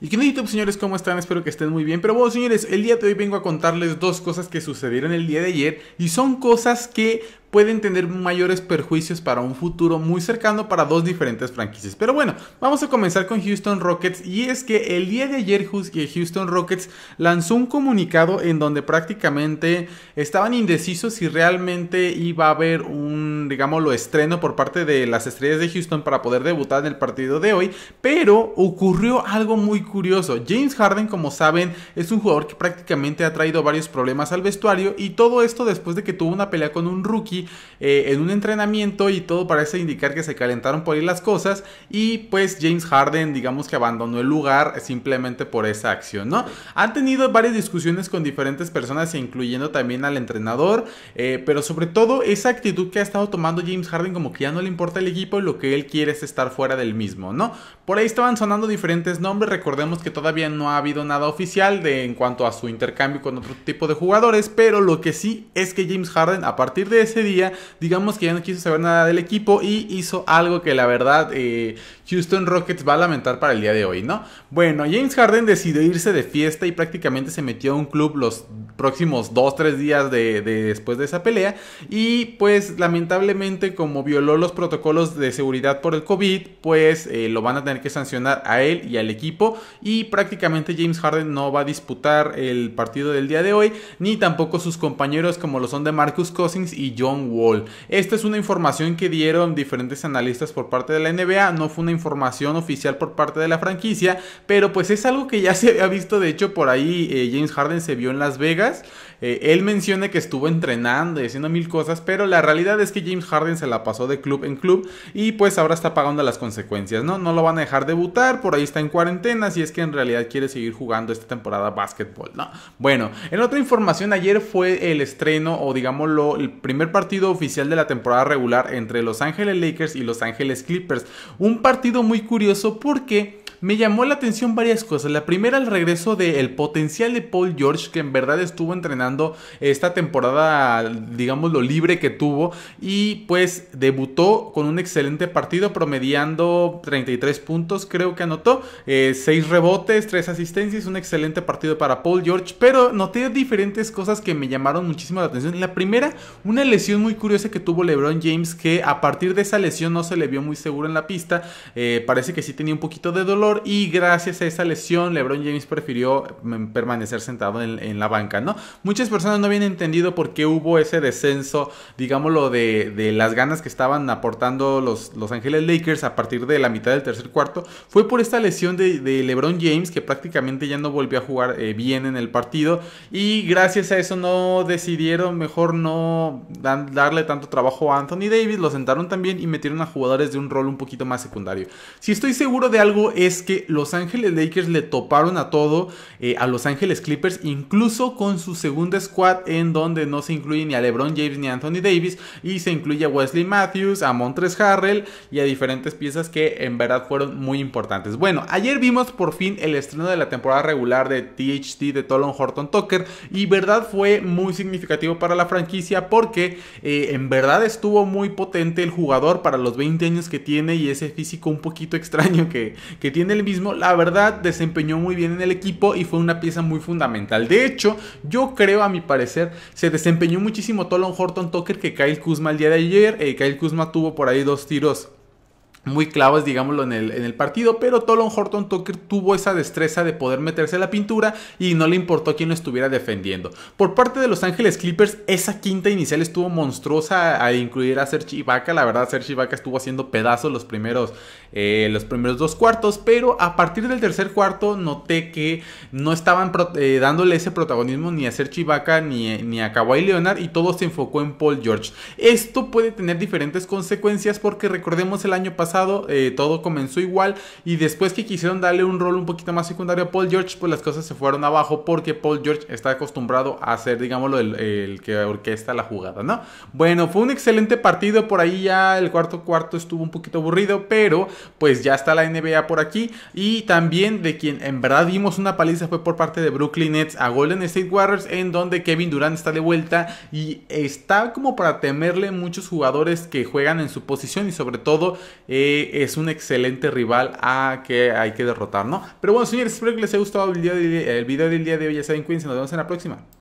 ¿Y qué YouTube señores? ¿Cómo están? Espero que estén muy bien. Pero bueno, señores, el día de hoy vengo a contarles dos cosas que sucedieron el día de ayer y son cosas que pueden tener mayores perjuicios para un futuro muy cercano para dos diferentes franquicias. Pero bueno, vamos a comenzar con Houston Rockets y es que el día de ayer Houston Rockets lanzó un comunicado en donde prácticamente estaban indecisos si realmente iba a haber un, digamos Lo estreno por parte de las estrellas de Houston para poder debutar en el partido de hoy, pero ocurrió algo muy curioso. James Harden, como saben, es un jugador que prácticamente ha traído varios problemas al vestuario y todo esto después de que tuvo una pelea con un rookie eh, en un entrenamiento y todo parece indicar que se calentaron por ahí las cosas y pues James Harden digamos que abandonó el lugar simplemente por esa acción, ¿no? Han tenido varias discusiones con diferentes personas incluyendo también al entrenador, eh, pero sobre todo esa actitud que ha estado tomando James Harden como que ya no le importa el equipo y lo que él quiere es estar fuera del mismo, ¿no? Por ahí estaban sonando diferentes nombres, recordemos que todavía no ha habido nada oficial de, en cuanto a su intercambio con otro tipo de jugadores, pero lo que sí es que James Harden a partir de ese día, digamos que ya no quiso saber nada del equipo y hizo algo que la verdad eh, Houston Rockets va a lamentar para el día de hoy, ¿no? Bueno, James Harden decidió irse de fiesta y prácticamente se metió a un club los próximos 2-3 días de, después de esa pelea. Y pues lamentablemente como violó los protocolos de seguridad por el COVID, pues eh, lo van a tener que sancionar a él y al equipo. Y prácticamente James Harden no va a disputar el partido del día de hoy, ni tampoco sus compañeros como lo son de Marcus Cousins y John Wall. Esta es una información que dieron diferentes analistas por parte de la NBA, no fue una información oficial por parte de la franquicia, pero pues es algo que ya se había visto, de hecho por ahí eh, James Harden se vio en Las Vegas, eh, él menciona que estuvo entrenando y haciendo mil cosas, pero la realidad es que James Harden se la pasó de club en club y pues ahora está pagando las consecuencias, ¿no? No lo van a dejar debutar, por ahí está en cuarentena, si es que en realidad quiere seguir jugando esta temporada básquetbol, ¿no? Bueno, en otra información, ayer fue el estreno o digámoslo, el primer partido oficial de la temporada regular entre Los Ángeles Lakers y Los Ángeles Clippers. Un partido muy curioso porque me llamó la atención varias cosas. La primera, el regreso del potencial de Paul George, que en verdad estuvo entrenando esta temporada, digamos, lo libre que tuvo. Y pues debutó con un excelente partido, promediando 33 puntos, creo que anotó. Eh, seis rebotes, 3 asistencias, un excelente partido para Paul George. Pero noté diferentes cosas que me llamaron muchísimo la atención. La primera, una lesión muy curiosa que tuvo LeBron James, que a partir de esa lesión no se le vio muy seguro en la pista. Eh, parece que sí tenía un poquito de dolor y gracias a esa lesión LeBron James prefirió mm, permanecer sentado en, la banca, ¿no? Muchas personas no habían entendido por qué hubo ese descenso, digámoslo, de, las ganas que estaban aportando los Los Ángeles Lakers a partir de la mitad del tercer cuarto. Fue por esta lesión de, LeBron James que prácticamente ya no volvió a jugar eh, bien en el partido y gracias a eso no decidieron mejor no darle tanto trabajo a Anthony Davis, lo sentaron también y metieron a jugadores de un rol un poquito más secundario. Si estoy seguro de algo es que Los Ángeles Lakers le toparon a todo eh, a Los Ángeles Clippers, incluso con su segunda squad en donde no se incluye ni a LeBron James ni a Anthony Davis y se incluye a Wesley Matthews, a Montres Harrell y a diferentes piezas que en verdad fueron muy importantes. Bueno, ayer vimos por fin el estreno de la temporada regular de THT de Tolon Horton Tucker y verdad fue muy significativo para la franquicia porque eh, en verdad estuvo muy potente el jugador para los 20 años que tiene y ese físico un poquito extraño que tiene el mismo, la verdad desempeñó muy bien en el equipo y fue una pieza muy fundamental. De hecho, yo creo, a mi parecer, se desempeñó muchísimo Tolon Horton Tucker que Kyle Kuzma el día de ayer. Eh, Kyle Kuzma tuvo por ahí dos tiros muy clavas, digámoslo, en el, en el partido, pero Tolon Horton Tucker tuvo esa destreza de poder meterse a la pintura y no le importó quién lo estuviera defendiendo. Por parte de Los Ángeles Clippers, esa quinta inicial estuvo monstruosa a incluir a Serge Ibaka, la verdad Serge Ibaka estuvo haciendo pedazos los primeros, eh, los primeros dos cuartos, pero a partir del tercer cuarto noté que no estaban eh, dándole ese protagonismo ni a Serge Ibaka ni, ni a Kawhi Leonard y todo se enfocó en Paul George. Esto puede tener diferentes consecuencias porque recordemos el año pasado eh, todo comenzó igual y después que quisieron darle un rol un poquito más secundario a Paul George, pues las cosas se fueron abajo porque Paul George está acostumbrado a ser, digámoslo, el, que orquesta la jugada, ¿no? Bueno, fue un excelente partido, por ahí ya el cuarto cuarto estuvo un poquito aburrido, pero pues ya está la NBA por aquí y también de quien en verdad vimos una paliza fue por parte de Brooklyn Nets a Golden State Warriors en donde Kevin Durant está de vuelta y está como para temerle muchos jugadores que juegan en su posición y sobre todo eh, es un excelente rival a que hay que derrotar, ¿no? Pero bueno, señores, espero que les haya gustado el, video del día de hoy. Ya saben, cuídense, nos vemos en la próxima.